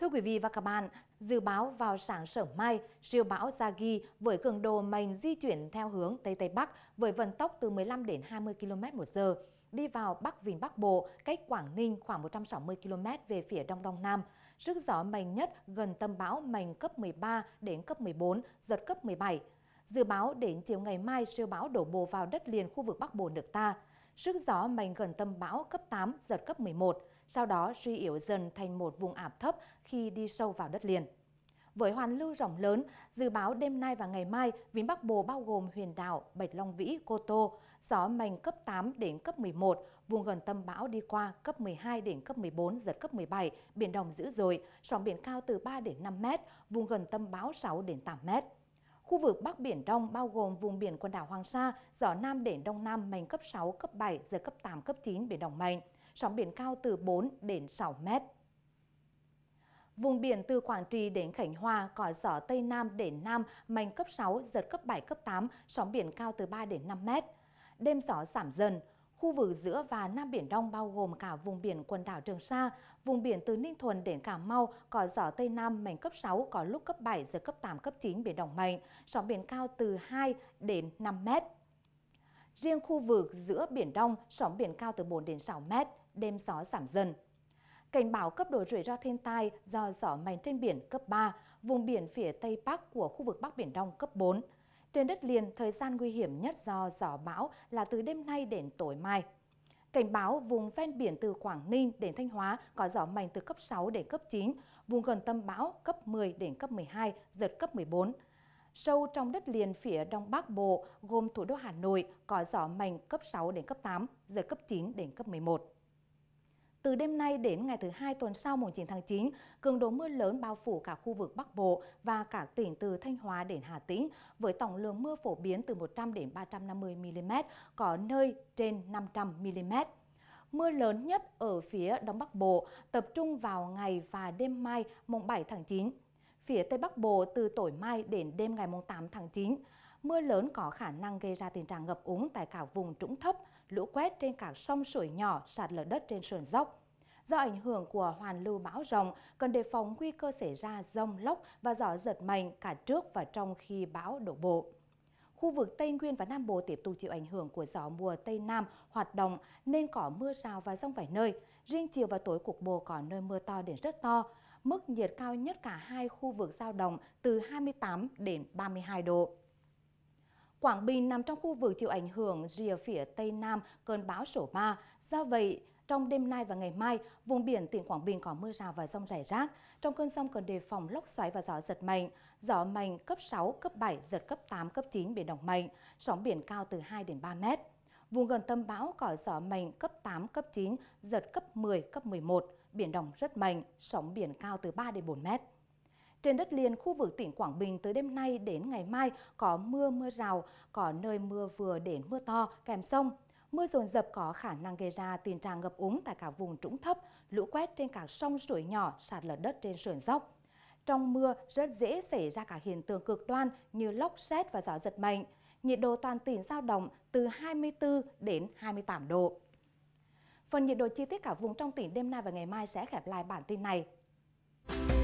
Thưa quý vị và các bạn, dự báo vào sáng sớm mai, siêu bão Sagi với cường độ mạnh di chuyển theo hướng Tây Tây Bắc với vận tốc từ 15 đến 20 km một giờ, đi vào Bắc Vịnh Bắc Bộ, cách Quảng Ninh khoảng 160 km về phía Đông Đông Nam. Sức gió mạnh nhất gần tâm bão mạnh cấp 13 đến cấp 14, giật cấp 17. Dự báo đến chiều ngày mai siêu bão đổ bộ vào đất liền khu vực Bắc Bộ nước ta. Sức gió mạnh gần tâm bão cấp 8, giật cấp 11 sau đó suy yếu dần thành một vùng áp thấp khi đi sâu vào đất liền. Với hoàn lưu rộng lớn, dự báo đêm nay và ngày mai, vĩnh Bắc Bộ bao gồm huyền đảo, Bạch Long Vĩ, Cô Tô, gió mạnh cấp 8 đến cấp 11, vùng gần tâm bão đi qua cấp 12 đến cấp 14, giật cấp 17, biển động dữ dội, sóng biển cao từ 3 đến 5 mét, vùng gần tâm bão 6 đến 8 mét. Khu vực Bắc Biển Đông bao gồm vùng biển quần đảo Hoàng Sa, gió Nam đến Đông Nam mạnh cấp 6, cấp 7, giật cấp 8, cấp 9, biển động mạnh sóng biển cao từ 4 đến 6 mét. Vùng biển từ Quảng Trị đến Khánh Hòa có gió Tây Nam đến Nam mạnh cấp 6, giật cấp 7, cấp 8, sóng biển cao từ 3 đến 5 mét. Đêm gió giảm dần, khu vực giữa và Nam Biển Đông bao gồm cả vùng biển quần đảo Trường Sa, vùng biển từ Ninh Thuận đến Cà Mau có gió Tây Nam mạnh cấp 6, có lúc cấp 7, giật cấp 8, cấp 9, biển động mạnh, sóng biển cao từ 2 đến 5 mét. Riêng khu vực giữa Biển Đông, sóng biển cao từ 4 đến 6 mét đêm gió giảm dần. Cảnh báo cấp độ rủi ro thiên tai do gió mạnh trên biển cấp 3, vùng biển phía Tây Bắc của khu vực Bắc Biển Đông cấp 4. Trên đất liền, thời gian nguy hiểm nhất do gió bão là từ đêm nay đến tối mai. Cảnh báo vùng ven biển từ Quảng Ninh đến Thanh Hóa có gió mạnh từ cấp 6 đến cấp 9, vùng gần tâm bão cấp 10 đến cấp 12, giật cấp 14. Sâu trong đất liền phía Đông Bắc Bộ gồm thủ đô Hà Nội có gió mạnh cấp 6 đến cấp 8, giật cấp 9 đến cấp 11. Từ đêm nay đến ngày thứ hai tuần sau mùng 9 tháng 9, cường độ mưa lớn bao phủ cả khu vực Bắc Bộ và cả tỉnh từ Thanh Hóa đến Hà Tĩnh với tổng lượng mưa phổ biến từ 100 đến 350 mm, có nơi trên 500 mm. Mưa lớn nhất ở phía Đông Bắc Bộ tập trung vào ngày và đêm mai mùng 7 tháng 9. Phía Tây Bắc Bộ từ tối mai đến đêm ngày mùng 8 tháng 9 mưa lớn có khả năng gây ra tình trạng ngập úng tại cả vùng trũng thấp, lũ quét trên cả sông suối nhỏ, sạt lở đất trên sườn dốc. Do ảnh hưởng của hoàn lưu bão rồng, cần đề phòng nguy cơ xảy ra rông lốc và gió giật mạnh cả trước và trong khi bão đổ bộ. Khu vực Tây Nguyên và Nam Bộ tiếp tục chịu ảnh hưởng của gió mùa Tây Nam hoạt động nên có mưa rào và rông vài nơi. Riêng chiều và tối cục bộ có nơi mưa to đến rất to. Mức nhiệt cao nhất cả hai khu vực giao động từ 28 đến 32 độ. Quảng Bình nằm trong khu vực chịu ảnh hưởng rìa phía Tây Nam cơn bão số 3. Do vậy, trong đêm nay và ngày mai, vùng biển tỉnh Quảng Bình có mưa rào và rông rải rác. Trong cơn rông cần đề phòng lốc xoáy và gió giật mạnh. Gió mạnh cấp 6, cấp 7, giật cấp 8, cấp 9, biển động mạnh. Sóng biển cao từ 2 đến 3 mét. Vùng gần tâm bão có gió mạnh cấp 8, cấp 9, giật cấp 10, cấp 11. Biển động rất mạnh, sóng biển cao từ 3 đến 4 mét. Trên đất liền khu vực tỉnh Quảng Bình từ đêm nay đến ngày mai có mưa mưa rào, có nơi mưa vừa đến mưa to kèm sông. Mưa rồn rập có khả năng gây ra tình trạng ngập úng tại cả vùng trũng thấp, lũ quét trên các sông suối nhỏ, sạt lở đất trên sườn dốc. Trong mưa rất dễ xảy ra cả hiện tượng cực đoan như lốc xét và gió giật mạnh. Nhiệt độ toàn tỉnh giao động từ 24 đến 28 độ. Phần nhiệt độ chi tiết cả vùng trong tỉnh đêm nay và ngày mai sẽ khép lại bản tin này.